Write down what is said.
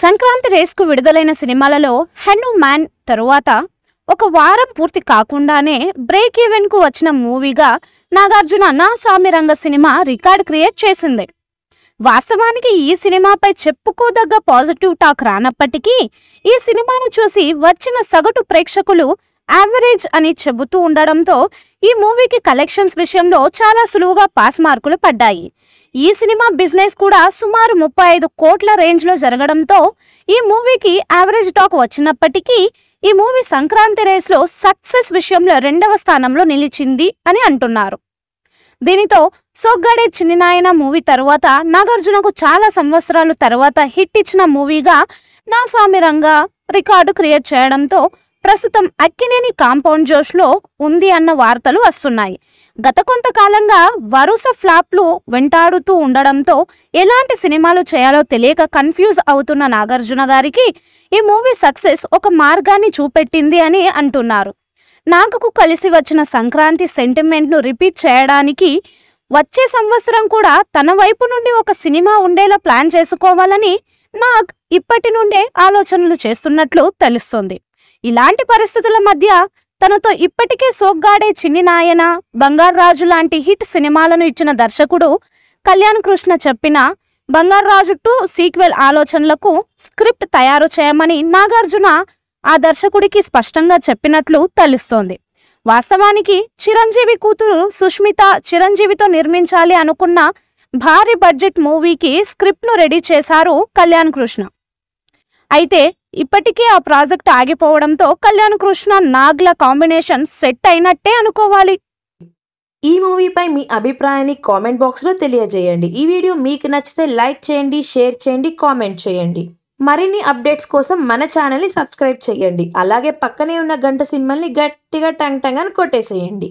సంక్రాంతి రేస్కు విడుదలైన సినిమాలలో hen man తరువాత ఒక వారం పూర్తి కాకుండానే బ్రేక్ ఈవెన్కు వచ్చిన మూవీగా నాగార్జున నా రంగ సినిమా రికార్డ్ క్రియేట్ చేసింది వాస్తవానికి ఈ సినిమాపై చెప్పుకోదగ్గ పాజిటివ్ టాక్ రానప్పటికీ ఈ సినిమాను చూసి వచ్చిన సగటు ప్రేక్షకులు యావరేజ్ అని చెబుతూ ఉండడంతో ఈ మూవీకి కలెక్షన్స్ విషయంలో చాలా సులువుగా పాస్ మార్కులు పడ్డాయి ఈ సినిమా బిజినెస్ కూడా సుమారు ముప్పై ఐదు కోట్ల రేంజ్లో జరగడంతో ఈ మూవీకి యావరేజ్ టాక్ వచ్చినప్పటికీ ఈ మూవీ సంక్రాంతి రేస్లో సక్సెస్ విషయంలో రెండవ స్థానంలో నిలిచింది అని అంటున్నారు దీనితో సొగ్గడే నాయన మూవీ తరువాత నాగార్జునకు చాలా సంవత్సరాలు తర్వాత హిట్ ఇచ్చిన మూవీగా నా స్వామి రంగా రికార్డు క్రియేట్ చేయడంతో ప్రస్తుతం అక్కినేని కాంపౌండ్ జోష్లో ఉంది అన్న వార్తలు వస్తున్నాయి గత కొంతకాలంగా వరుస ఫ్లాప్లు వెంటాడుతూ ఉండడంతో ఎలాంటి సినిమాలు చేయాలో తెలియక కన్ఫ్యూజ్ అవుతున్న నాగార్జున గారికి ఈ మూవీ సక్సెస్ ఒక మార్గాన్ని చూపెట్టింది అని అంటున్నారు నాగకు కలిసి వచ్చిన సంక్రాంతి సెంటిమెంట్ను రిపీట్ చేయడానికి వచ్చే సంవత్సరం కూడా తన వైపు నుండి ఒక సినిమా ఉండేలా ప్లాన్ చేసుకోవాలని నాగ్ ఇప్పటి నుండే ఆలోచనలు చేస్తున్నట్లు తెలుస్తుంది ఇలాంటి పరిస్థితుల మధ్య తనతో ఇప్పటికే సోగ్గాడే చిన్ని నాయన బంగారాజు లాంటి హిట్ సినిమాలను ఇచ్చిన దర్శకుడు కళ్యాణ్ కృష్ణ చెప్పిన రాజు టూ సీక్వెల్ ఆలోచనలకు స్క్రిప్ట్ తయారు చేయమని నాగార్జున ఆ దర్శకుడికి స్పష్టంగా చెప్పినట్లు తెలుస్తోంది వాస్తవానికి చిరంజీవి కూతురు సుష్మిత చిరంజీవితో నిర్మించాలి అనుకున్న భారీ బడ్జెట్ మూవీకి స్క్రిప్ట్ను రెడీ చేశారు కళ్యాణ్ కృష్ణ అయితే ఇప్పటికే ఆ ప్రాజెక్ట్ ఆగిపోవడంతో కళ్యాణ్ కృష్ణ నాగ్ల కాంబినేషన్ సెట్ అయినట్టే అనుకోవాలి ఈ మూవీపై మీ అభిప్రాయాన్ని కామెంట్ బాక్స్లో తెలియజేయండి ఈ వీడియో మీకు నచ్చితే లైక్ చేయండి షేర్ చేయండి కామెంట్ చేయండి మరిన్ని అప్డేట్స్ కోసం మన ఛానల్ని సబ్స్క్రైబ్ చేయండి అలాగే పక్కనే ఉన్న గంట సినిమాల్ని గట్టిగా టంగ్ టంగ్ అని కొట్టేసేయండి